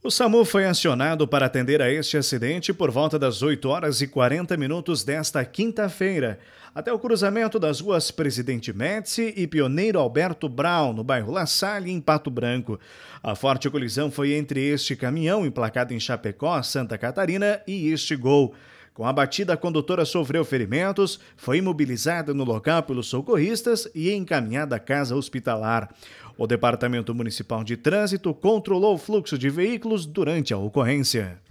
O SAMU foi acionado para atender a este acidente por volta das 8 horas e 40 minutos desta quinta-feira, até o cruzamento das ruas Presidente Médici e Pioneiro Alberto Brown, no bairro La Salle, em Pato Branco. A forte colisão foi entre este caminhão emplacado em Chapecó, Santa Catarina, e este gol. Com a batida, a condutora sofreu ferimentos, foi imobilizada no local pelos socorristas e encaminhada à casa hospitalar. O Departamento Municipal de Trânsito controlou o fluxo de veículos durante a ocorrência.